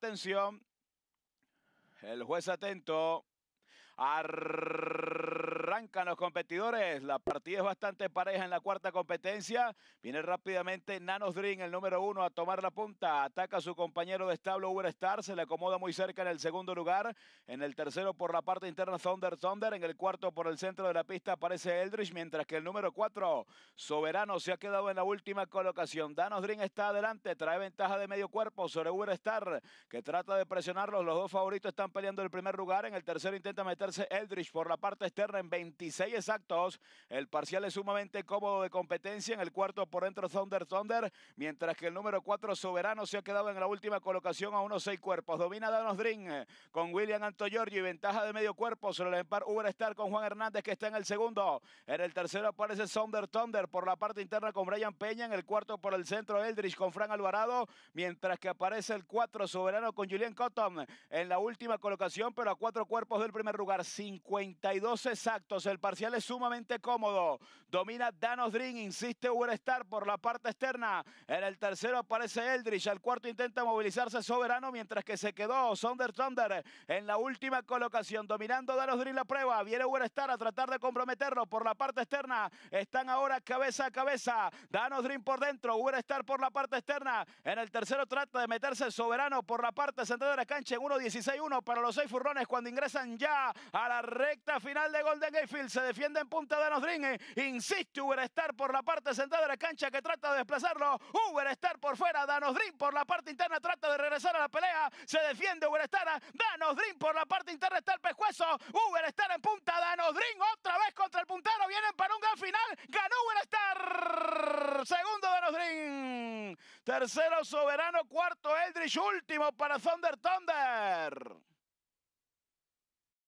Atención. El juez atento. Arrancan los competidores. La partida es bastante pareja en la cuarta competencia. Viene rápidamente Nanos Dream, el número uno, a tomar la punta. Ataca a su compañero de establo Uber Se le acomoda muy cerca en el segundo lugar. En el tercero por la parte interna Thunder Thunder. En el cuarto por el centro de la pista aparece Eldridge. Mientras que el número cuatro, Soberano, se ha quedado en la última colocación. Danos Dream está adelante. Trae ventaja de medio cuerpo sobre Uber que trata de presionarlos. Los dos favoritos están peleando el primer lugar. En el tercero intenta meterse Eldridge por la parte externa en 26 exactos. El parcial es sumamente cómodo de competencia. En el cuarto por dentro Thunder Thunder, mientras que el número 4 Soberano se ha quedado en la última colocación a unos seis cuerpos. Domina Danos Dream eh, con William Antoyorgi. y ventaja de medio cuerpo sobre el empar Uberstar con Juan Hernández que está en el segundo. En el tercero aparece Thunder Thunder por la parte interna con Brian Peña. En el cuarto por el centro Eldridge con Fran Alvarado, mientras que aparece el 4 Soberano con Julian Cotton en la última colocación, pero a cuatro cuerpos del primer lugar. 52 exactos. El parcial es sumamente cómodo. Domina Danos Dream, insiste Uberstar por la parte externa. En el tercero aparece Eldridge. Al cuarto intenta movilizarse Soberano, mientras que se quedó Sonder Thunder en la última colocación. Dominando Danos Dream la prueba. Viene Uberstar a tratar de comprometerlo por la parte externa. Están ahora cabeza a cabeza. Danos Dream por dentro. Uberstar por la parte externa. En el tercero trata de meterse Soberano por la parte central de la cancha en 16 1 para los seis furrones cuando ingresan ya a la recta final de Golden se defiende en punta de Nosdringue. Insiste Uberestar por la parte central de la cancha que trata de desplazarlo. Uberestar por fuera. Danos por la parte interna trata de regresar a la pelea. Se defiende Uberestar. Danos Dream por la parte interna está el pescuezo. Uberestar en punta. Danos Dream otra vez contra el puntero. Vienen para un gran final. Ganó Uberestar. Segundo Danos Tercero Soberano. Cuarto Eldridge. Último para Thunder Thunder.